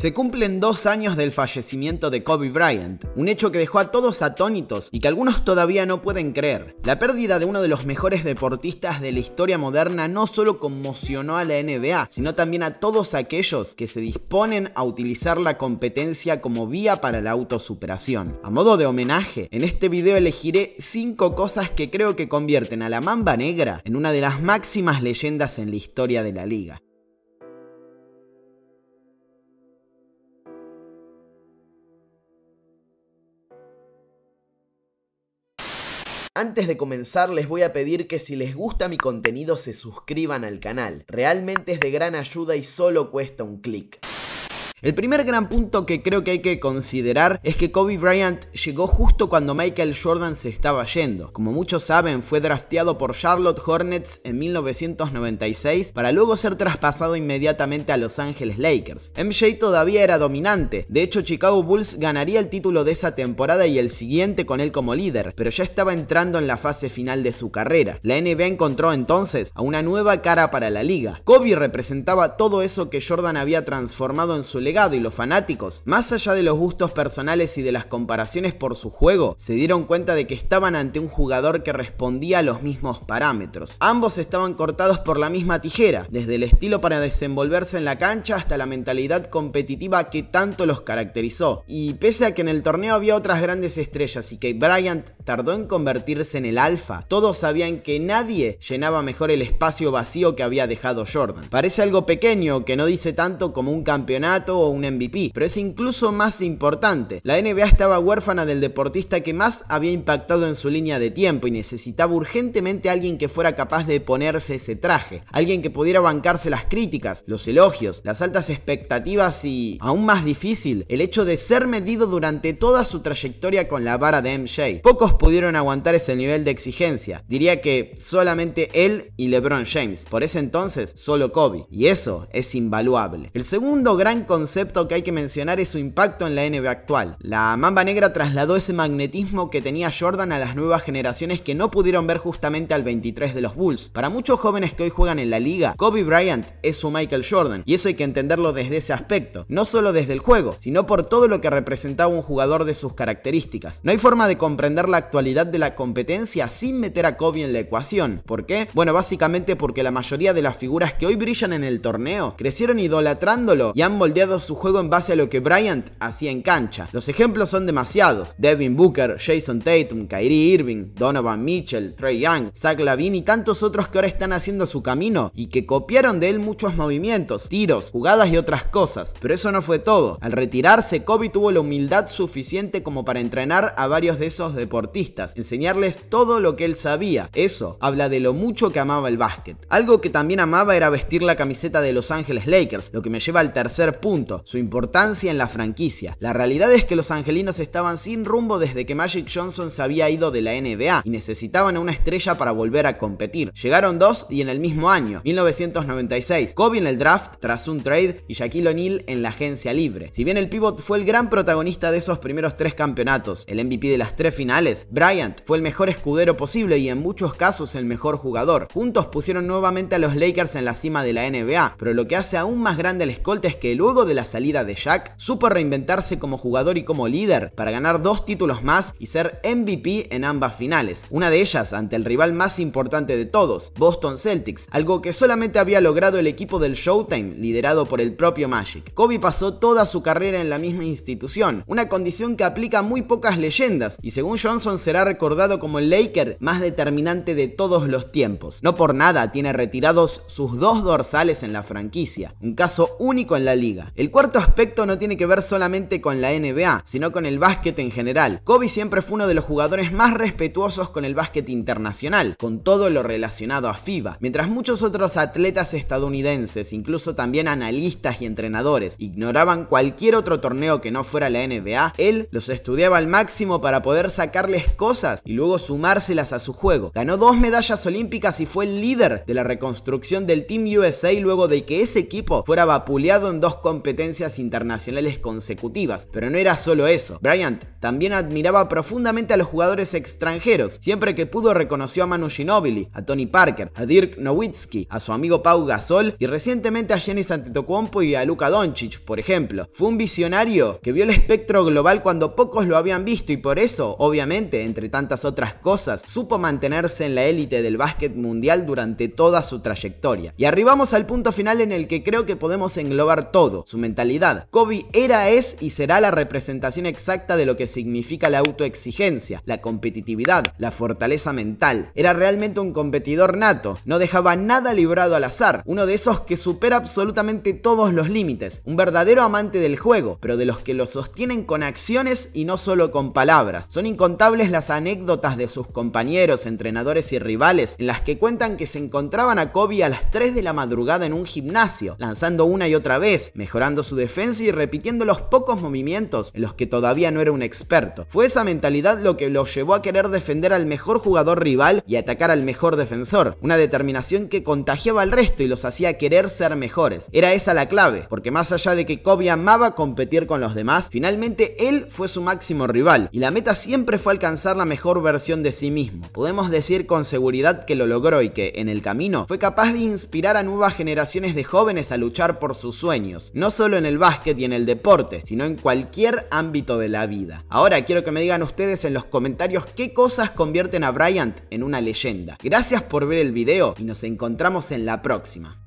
Se cumplen dos años del fallecimiento de Kobe Bryant, un hecho que dejó a todos atónitos y que algunos todavía no pueden creer. La pérdida de uno de los mejores deportistas de la historia moderna no solo conmocionó a la NBA, sino también a todos aquellos que se disponen a utilizar la competencia como vía para la autosuperación. A modo de homenaje, en este video elegiré 5 cosas que creo que convierten a la Mamba Negra en una de las máximas leyendas en la historia de la liga. Antes de comenzar les voy a pedir que si les gusta mi contenido se suscriban al canal. Realmente es de gran ayuda y solo cuesta un clic. El primer gran punto que creo que hay que considerar es que Kobe Bryant llegó justo cuando Michael Jordan se estaba yendo. Como muchos saben, fue drafteado por Charlotte Hornets en 1996 para luego ser traspasado inmediatamente a Los Angeles Lakers. MJ todavía era dominante, de hecho Chicago Bulls ganaría el título de esa temporada y el siguiente con él como líder, pero ya estaba entrando en la fase final de su carrera. La NBA encontró entonces a una nueva cara para la liga. Kobe representaba todo eso que Jordan había transformado en su y los fanáticos, más allá de los gustos personales y de las comparaciones por su juego, se dieron cuenta de que estaban ante un jugador que respondía a los mismos parámetros. Ambos estaban cortados por la misma tijera, desde el estilo para desenvolverse en la cancha hasta la mentalidad competitiva que tanto los caracterizó. Y pese a que en el torneo había otras grandes estrellas y que Bryant tardó en convertirse en el alfa, todos sabían que nadie llenaba mejor el espacio vacío que había dejado Jordan. Parece algo pequeño que no dice tanto como un campeonato o un MVP, pero es incluso más importante. La NBA estaba huérfana del deportista que más había impactado en su línea de tiempo y necesitaba urgentemente alguien que fuera capaz de ponerse ese traje, alguien que pudiera bancarse las críticas, los elogios, las altas expectativas y, aún más difícil, el hecho de ser medido durante toda su trayectoria con la vara de MJ. Pocos pudieron aguantar ese nivel de exigencia, diría que solamente él y LeBron James, por ese entonces solo Kobe, y eso es invaluable. El segundo gran concepto que hay que mencionar es su impacto en la NBA actual. La Mamba Negra trasladó ese magnetismo que tenía Jordan a las nuevas generaciones que no pudieron ver justamente al 23 de los Bulls. Para muchos jóvenes que hoy juegan en la liga, Kobe Bryant es su Michael Jordan, y eso hay que entenderlo desde ese aspecto, no solo desde el juego, sino por todo lo que representaba un jugador de sus características. No hay forma de comprender la actualidad de la competencia sin meter a Kobe en la ecuación. ¿Por qué? Bueno, básicamente porque la mayoría de las figuras que hoy brillan en el torneo crecieron idolatrándolo y han moldeado su juego en base a lo que Bryant hacía en cancha. Los ejemplos son demasiados. Devin Booker, Jason Tatum, Kyrie Irving, Donovan Mitchell, Trey Young, Zach Lavine y tantos otros que ahora están haciendo su camino y que copiaron de él muchos movimientos, tiros, jugadas y otras cosas. Pero eso no fue todo. Al retirarse, Kobe tuvo la humildad suficiente como para entrenar a varios de esos deportistas, enseñarles todo lo que él sabía. Eso habla de lo mucho que amaba el básquet. Algo que también amaba era vestir la camiseta de Los Ángeles Lakers, lo que me lleva al tercer punto su importancia en la franquicia. La realidad es que los angelinos estaban sin rumbo desde que Magic Johnson se había ido de la NBA y necesitaban a una estrella para volver a competir. Llegaron dos y en el mismo año, 1996, Kobe en el draft tras un trade y Shaquille O'Neal en la agencia libre. Si bien el pivot fue el gran protagonista de esos primeros tres campeonatos, el MVP de las tres finales, Bryant fue el mejor escudero posible y en muchos casos el mejor jugador. Juntos pusieron nuevamente a los Lakers en la cima de la NBA, pero lo que hace aún más grande el escolte es que luego de la salida de Jack, supo reinventarse como jugador y como líder para ganar dos títulos más y ser MVP en ambas finales, una de ellas ante el rival más importante de todos, Boston Celtics, algo que solamente había logrado el equipo del Showtime liderado por el propio Magic. Kobe pasó toda su carrera en la misma institución, una condición que aplica muy pocas leyendas y según Johnson será recordado como el Laker más determinante de todos los tiempos. No por nada tiene retirados sus dos dorsales en la franquicia, un caso único en la liga. El el cuarto aspecto no tiene que ver solamente con la NBA, sino con el básquet en general. Kobe siempre fue uno de los jugadores más respetuosos con el básquet internacional, con todo lo relacionado a FIBA, mientras muchos otros atletas estadounidenses, incluso también analistas y entrenadores, ignoraban cualquier otro torneo que no fuera la NBA, él los estudiaba al máximo para poder sacarles cosas y luego sumárselas a su juego. Ganó dos medallas olímpicas y fue el líder de la reconstrucción del Team USA luego de que ese equipo fuera vapuleado en dos competencias competencias internacionales consecutivas, pero no era solo eso. Bryant también admiraba profundamente a los jugadores extranjeros, siempre que pudo reconoció a Manu Ginobili, a Tony Parker, a Dirk Nowitzki, a su amigo Pau Gasol y recientemente a Jenny Antetokounmpo y a Luka Doncic, por ejemplo. Fue un visionario que vio el espectro global cuando pocos lo habían visto y por eso, obviamente, entre tantas otras cosas, supo mantenerse en la élite del básquet mundial durante toda su trayectoria. Y arribamos al punto final en el que creo que podemos englobar todo, mentalidad. Kobe era, es y será la representación exacta de lo que significa la autoexigencia, la competitividad, la fortaleza mental. Era realmente un competidor nato, no dejaba nada librado al azar, uno de esos que supera absolutamente todos los límites, un verdadero amante del juego, pero de los que lo sostienen con acciones y no solo con palabras. Son incontables las anécdotas de sus compañeros, entrenadores y rivales en las que cuentan que se encontraban a Kobe a las 3 de la madrugada en un gimnasio, lanzando una y otra vez, mejorando su defensa y repitiendo los pocos movimientos en los que todavía no era un experto. Fue esa mentalidad lo que lo llevó a querer defender al mejor jugador rival y atacar al mejor defensor, una determinación que contagiaba al resto y los hacía querer ser mejores. Era esa la clave, porque más allá de que Kobe amaba competir con los demás, finalmente él fue su máximo rival y la meta siempre fue alcanzar la mejor versión de sí mismo. Podemos decir con seguridad que lo logró y que, en el camino, fue capaz de inspirar a nuevas generaciones de jóvenes a luchar por sus sueños, no solo en el básquet y en el deporte, sino en cualquier ámbito de la vida. Ahora quiero que me digan ustedes en los comentarios qué cosas convierten a Bryant en una leyenda. Gracias por ver el video y nos encontramos en la próxima.